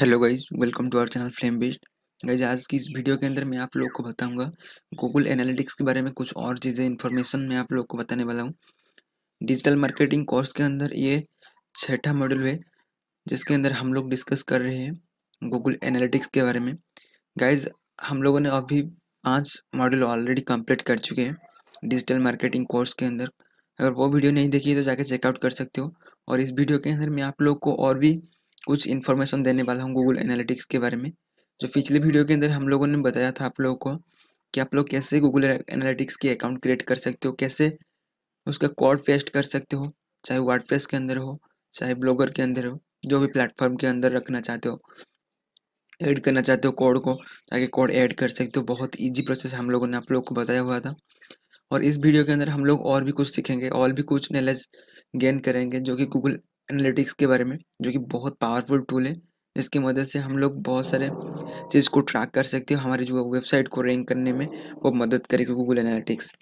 hello guys welcome to our channel flame best guys आज की इस वीडियो के अंदर मैं आप लोग को बताऊंगा गूगल एनालिटिक्स के बारे में कुछ और चीज़ें इन्फॉर्मेशन मैं आप लोग को बताने वाला हूँ डिजिटल मार्केटिंग कोर्स के अंदर ये छठा मॉड्यूल है जिसके अंदर हम लोग डिस्कस कर रहे हैं गूगल एनालिटिक्स के बारे में गाइज हम लोगों ने अभी पाँच मॉड्यूल ऑलरेडी कम्प्लीट कर चुके हैं डिजिटल मार्केटिंग कोर्स के अंदर अगर वो वीडियो नहीं देखी तो जाके चेकआउट कर सकते हो और इस वीडियो के अंदर मैं आप लोग को और भी कुछ इन्फॉर्मेशन देने वाला हूँ गूगल एनालिटिक्स के बारे में जो पिछले वीडियो के अंदर हम लोगों ने बताया था आप लोगों को कि आप लोग कैसे गूगल एनालिटिक्स के अकाउंट क्रिएट कर सकते हो कैसे उसका कोड पेस्ट कर सकते हो चाहे वर्डप्रेस के अंदर हो चाहे ब्लॉगर के अंदर हो जो भी प्लेटफॉर्म के अंदर रखना चाहते हो ऐड करना चाहते हो कोड को ताकि कोड ऐड कर सकते हो बहुत इजी प्रोसेस हम लोगों ने आप लोगों को बताया हुआ था और इस वीडियो के अंदर हम लोग और भी कुछ सीखेंगे और भी कुछ नॉलेज गेन करेंगे जो कि गूगल एनालिटिक्स के बारे में जो कि बहुत पावरफुल टूल है जिसकी मदद से हम लोग बहुत सारे चीज़ को ट्रैक कर सकते हैं हमारी जो वेबसाइट को रैंक करने में वो मदद करेगी गूगल एनालिटिक्स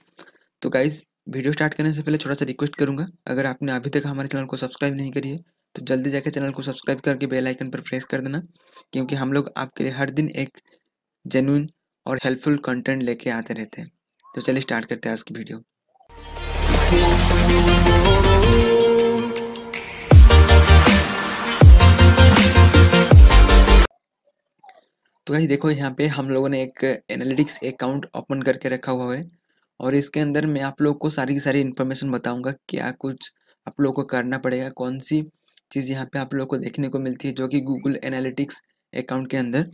तो गाइज़ वीडियो स्टार्ट करने से पहले छोटा सा रिक्वेस्ट करूँगा अगर आपने अभी तक हमारे चैनल को सब्सक्राइब नहीं करी है तो जल्दी जाकर चैनल को सब्सक्राइब करके बेल आइकन पर प्रेस कर देना क्योंकि हम लोग आपके लिए हर दिन एक जेन्यून और हेल्पफुल कंटेंट लेके आते रहते हैं तो चलिए स्टार्ट करते हैं आज की वीडियो तो गाइस देखो यहाँ पे हम लोगों ने एक एनालिटिक्स अकाउंट ओपन करके रखा हुआ है और इसके अंदर मैं आप लोग को सारी की सारी इन्फॉर्मेशन बताऊंगा क्या कुछ आप लोग को करना पड़ेगा कौन सी चीज़ यहाँ पे आप लोग को देखने को मिलती है जो कि गूगल एनालिटिक्स अकाउंट के अंदर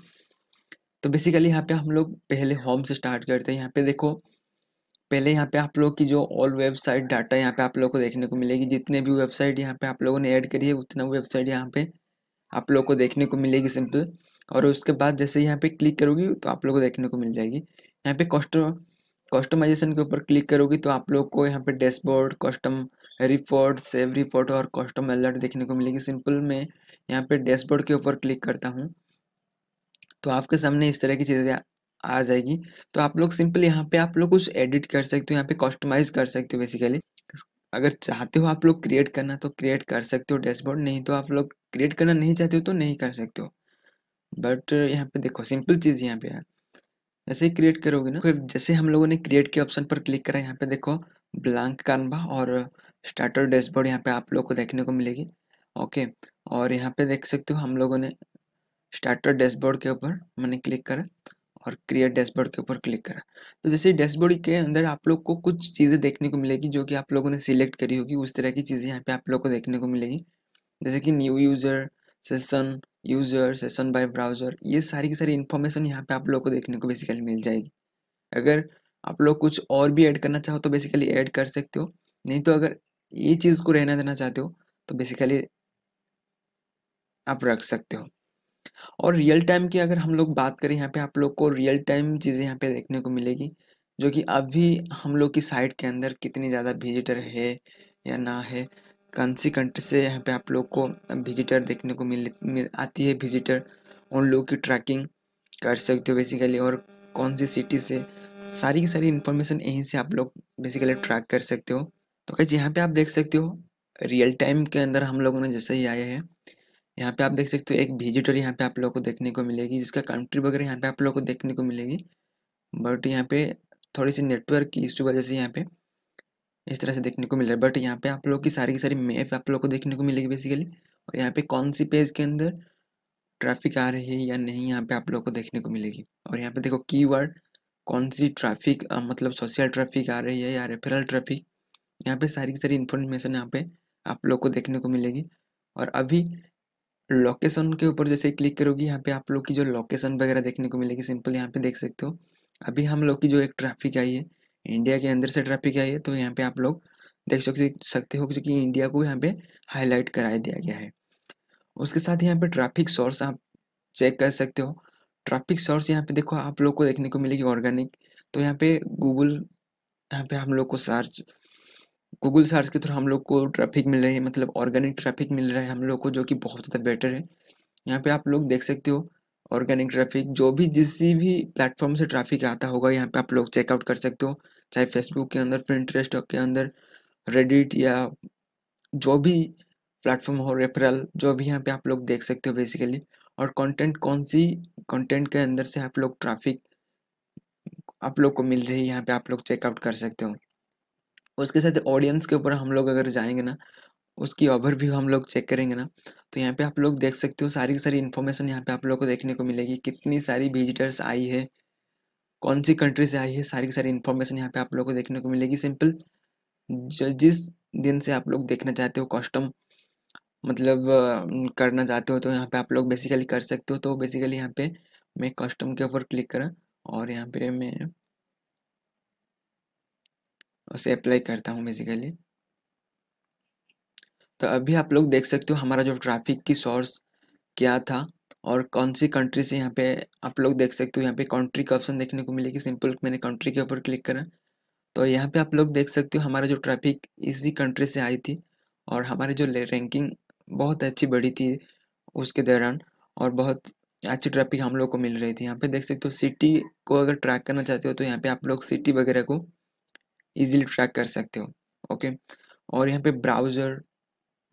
तो बेसिकली यहाँ पे हम लोग पहले होम से स्टार्ट करते हैं यहाँ पे देखो पहले यहाँ पे आप लोग की जो ऑल वेबसाइट डाटा यहाँ पे आप लोग को देखने को मिलेगी जितने भी वेबसाइट यहाँ पे आप लोगों ने ऐड करी है उतना वेबसाइट यहाँ पे आप लोग को देखने को मिलेगी सिंपल और उसके बाद जैसे यहाँ पे क्लिक करोगी तो आप लोग को देखने को मिल जाएगी यहाँ पे कॉस्टो कस्टमाइजेशन के ऊपर क्लिक करोगी तो आप लोग को यहाँ पे dashboard custom report save report और कस्टम अलर्ट देखने को मिलेगी सिंपल में यहाँ पे डैशबोर्ड के ऊपर क्लिक करता हूँ तो आपके सामने इस तरह की चीज़ें आ जाएगी तो आप लोग सिंपल यहाँ पे आप लोग कुछ एडिट कर सकते हो यहाँ पे कस्टमाइज कर सकते हो बेसिकली अगर चाहते हो आप लोग क्रिएट करना तो क्रिएट कर सकते हो डैशबोर्ड नहीं तो आप लोग क्रिएट करना नहीं चाहते हो तो नहीं कर सकते हो बट uh, यहाँ पे देखो सिंपल चीज़ यहाँ पे है जैसे ही क्रिएट करोगे ना जैसे हम लोगों ने क्रिएट के ऑप्शन पर क्लिक करा यहाँ पे देखो ब्लैंक कानवा और स्टार्टर डैशबोर्ड यहाँ पे आप लोग को देखने को मिलेगी ओके और यहाँ पे देख सकते हो हम लोगों ने स्टार्टर डैशबोर्ड के ऊपर मैंने क्लिक करा और क्रिएट डैशबोर्ड के ऊपर क्लिक करा तो जैसे डैशबोर्ड के अंदर आप लोग को कुछ चीज़ें देखने को मिलेगी जो कि आप लोगों ने सिलेक्ट करी होगी उस तरह की चीज़ें यहाँ पे आप लोग को देखने को मिलेगी जैसे कि new user session user session by browser ये सारी की सारी इन्फॉर्मेशन यहाँ पे आप लोग को देखने को बेसिकली मिल जाएगी अगर आप लोग कुछ और भी ऐड करना चाहो तो बेसिकली ऐड कर सकते हो नहीं तो अगर ये चीज़ को रहना देना चाहते हो तो बेसिकली आप रख सकते हो और रियल टाइम की अगर हम लोग बात करें यहाँ पे आप लोग को रियल टाइम चीज़ें यहाँ पे देखने को मिलेगी जो कि अभी हम लोग की साइट के अंदर कितनी ज़्यादा विजिटर है या ना है कौन सी कंट्री से यहाँ पे आप लोग को विजिटर देखने को मिल, मिल आती है विजिटर उन लोगों की ट्रैकिंग कर सकते हो बेसिकली और कौन सी सिटी से सारी की सारी इन्फॉर्मेशन यहीं से आप लोग बेसिकली ट्रैक कर सकते हो तो कैसे यहाँ पे आप देख सकते हो रियल टाइम के अंदर हम लोगों ने जैसे ही आए हैं यहाँ पे आप देख सकते हो एक विजिटर यहाँ पे आप लोग को देखने को मिलेगी जिसका कंट्री वगैरह यहाँ पे आप लोग को देखने को मिलेगी बट यहाँ पे थोड़ी सी नेटवर्क की इशू वजह से यहाँ पे इस तरह से देखने को मिल रहा है बट यहाँ पे आप लोग की सारी की सारी मैप आप लोग को देखने को मिलेगी बेसिकली और यहाँ पे कौन सी पेज के अंदर ट्रैफिक आ रही है या नहीं यहाँ पे आप लोग को देखने को मिलेगी और यहाँ पे देखो की कौन सी ट्रैफिक मतलब सोशल ट्रैफिक आ रही है या रेफरल ट्रैफिक यहाँ पे सारी की सारी इन्फॉर्मेशन यहाँ पे आप लोग को देखने को मिलेगी और अभी लोकेशन के ऊपर जैसे क्लिक करोगी यहाँ पे आप लोग की जो लोकेशन वगैरह देखने को मिलेगी सिंपल यहाँ पे देख सकते हो अभी हम लोग की जो एक ट्रैफिक आई है इंडिया के अंदर से ट्रैफिक है तो यहाँ पे आप लोग देख सकते सकते हो कि इंडिया को यहाँ पे हाईलाइट कराया दिया गया है उसके साथ यहाँ पे ट्रैफिक सोर्स आप चेक कर सकते हो ट्रैफिक सोर्स यहाँ पे देखो आप लोग को देखने को मिलेगी ऑर्गेनिक तो यहाँ पे गूगल यहाँ पे हम लोग को सर्च गूगल सर्च के थ्रू हम लोग को ट्रैफिक मिल रही है मतलब ऑर्गेनिक ट्रैफिक मिल रहा है हम लोग को जो कि बहुत ज़्यादा बेटर है यहाँ पे आप लोग देख सकते हो ऑर्गेनिक ट्रैफिक जो भी जिस भी प्लेटफॉर्म से ट्रैफिक आता होगा यहाँ पे आप लोग चेकआउट कर सकते हो चाहे फेसबुक के अंदर प्रिंटरेस्ट के अंदर रेडिट या जो भी प्लेटफॉर्म हो रेफरल जो भी यहाँ पे आप लोग देख सकते हो बेसिकली और कंटेंट कौन सी कंटेंट के अंदर से आप लोग ट्रैफिक आप लोग को मिल रही है यहाँ पे आप लोग चेकआउट कर सकते हो उसके साथ ऑडियंस के ऊपर हम लोग अगर जाएंगे ना उसकी ओवर भी हम लोग चेक करेंगे ना तो यहाँ पे आप लोग देख सकते हो सारी की सारी इन्फॉर्मेशन यहाँ पे आप लोग को देखने को मिलेगी कितनी सारी विजिटर्स आई है कौन सी कंट्री से आई है सारी की सारी इन्फॉर्मेशन यहाँ पे आप लोग को देखने को मिलेगी सिंपल जिस दिन से आप लोग देखना चाहते हो कॉस्टम मतलब करना चाहते हो तो यहाँ पे आप लोग बेसिकली कर सकते हो तो बेसिकली यहाँ पे मैं कस्टम के ऊपर क्लिक करा और यहाँ पे मैं उसे अप्लाई करता हूँ बेसिकली तो अभी आप लोग देख सकते हो हमारा जो ट्रैफिक की सोर्स क्या था और कौन सी कंट्री से यहाँ पे आप लोग देख सकते हो यहाँ पे कंट्री का ऑप्शन देखने को मिलेगी सिंपल मैंने कंट्री के ऊपर क्लिक करा तो यहाँ पे आप लोग देख सकते हो हमारा जो ट्रैफिक इसी कंट्री से आई थी और हमारी जो रैंकिंग बहुत अच्छी बढ़ी थी उसके दौरान और बहुत अच्छी ट्रैफिक हम लोग को मिल रही थी यहाँ पे देख सकते हो सिटी को अगर ट्रैक करना चाहते हो तो यहाँ पे आप लोग सिटी वगैरह को ईजिली ट्रैक कर सकते हो ओके और यहाँ पे ब्राउज़र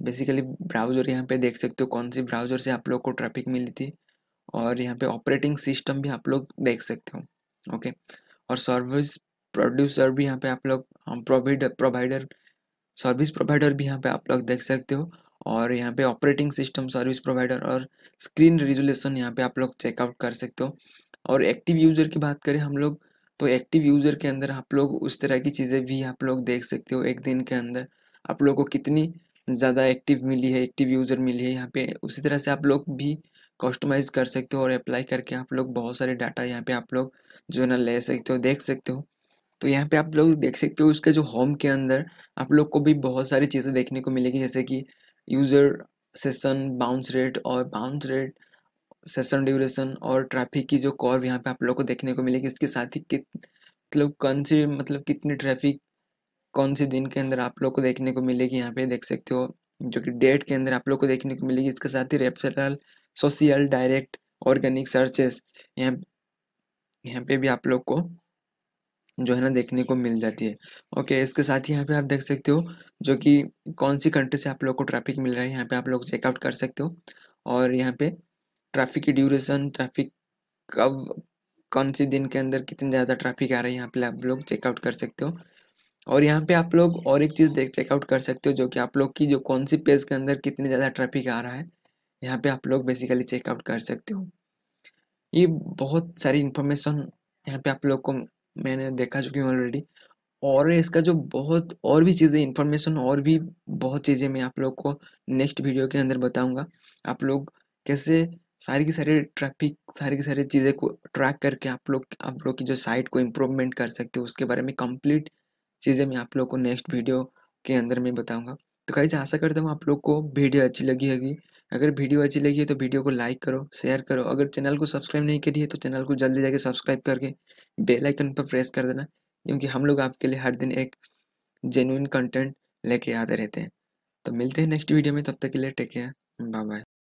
बेसिकली ब्राउज़र यहाँ पे देख सकते हो कौन सी ब्राउज़र से आप लोग को ट्रैफिक मिली थी और यहाँ पे ऑपरेटिंग सिस्टम भी आप लोग देख सकते हो ओके और सर्विस प्रोड्यूसर भी यहाँ पे आप लोग प्रोवाइडर प्रोवाइडर सर्विस प्रोवाइडर भी यहाँ पे आप लोग देख सकते हो और यहाँ पे ऑपरेटिंग सिस्टम सर्विस प्रोवाइडर और स्क्रीन रेजुलेशन यहाँ पे आप लोग चेकआउट कर सकते हो और एक्टिव यूज़र की बात करें हम लोग तो एक्टिव यूज़र के अंदर आप लोग उस तरह की चीज़ें भी आप लोग देख सकते हो एक दिन के अंदर आप लोग को कितनी ज़्यादा एक्टिव मिली है एक्टिव यूज़र मिली है यहाँ पे उसी तरह से आप लोग भी कस्टमाइज़ कर सकते हो और अप्लाई करके आप लोग बहुत सारे डाटा यहाँ पे आप लोग जो है ना ले सकते हो देख सकते हो तो यहाँ पे आप लोग देख सकते हो उसके जो होम के अंदर आप लोग को भी बहुत सारी चीज़ें देखने को मिलेगी जैसे कि यूज़र सेशन बाउंस रेट और बाउंस रेट सेशन ड्यूरेशन और ट्रैफिक की जो कॉर्व यहाँ पे आप लोग को देखने को मिलेगी इसके साथ ही कित मतलब कौन सी मतलब कितनी ट्रैफिक कौन सी दिन के अंदर आप लोग को देखने को मिलेगी यहाँ पे देख सकते हो जो कि डेट के अंदर आप लोग को देखने को मिलेगी इसके साथ ही referral social direct organic searches यहाँ यहाँ पे भी आप लोग को जो है ना देखने को मिल जाती है ओके इसके साथ ही यहाँ पे आप देख सकते हो जो कि कौन सी कंट्री से आप लोग को ट्रैफिक मिल रहा है यहाँ पे आप लोग चेकआउट कर सकते हो और यहाँ पे ट्रैफिक की ड्यूरेशन ट्रैफिक कब कौन सी दिन के अंदर कितनी ज़्यादा ट्रैफिक आ रहा है यहाँ पे आप लोग चेकआउट कर सकते हो और यहाँ पे आप लोग और एक चीज़ देख चेकआउट कर सकते हो जो कि आप लोग की जो कौन सी पेज के अंदर कितनी ज़्यादा ट्रैफिक आ रहा है यहाँ पे आप लोग बेसिकली चेकआउट कर सकते हो ये बहुत सारी इन्फॉर्मेशन यहाँ पे आप लोग को मैंने देखा चुकी हूँ ऑलरेडी और इसका जो बहुत और भी चीज़ें इन्फॉर्मेशन और भी बहुत चीज़ें मैं आप लोग को नेक्स्ट वीडियो के अंदर बताऊँगा आप लोग कैसे सारी की सारी ट्रैफिक सारी की सारी चीज़ें को ट्रैक करके आप लोग आप लोग की जो साइट को इम्प्रूवमेंट कर सकते हो उसके बारे में कंप्लीट चीज़ें मैं आप लोग को नेक्स्ट वीडियो के अंदर में बताऊँगा तो कहीं से आशा करता हूँ आप लोग को वीडियो अच्छी लगी होगी अगर वीडियो अच्छी लगी है तो वीडियो को लाइक करो शेयर करो अगर चैनल को सब्सक्राइब नहीं करी है तो चैनल को जल्दी जाके सब्सक्राइब करके बेल आइकन पर प्रेस कर देना क्योंकि हम लोग आपके लिए हर दिन एक जेन्यून कंटेंट लेके आते रहते हैं तो मिलते हैं नेक्स्ट वीडियो में तब तक के लिए टेक केयर बाय बाय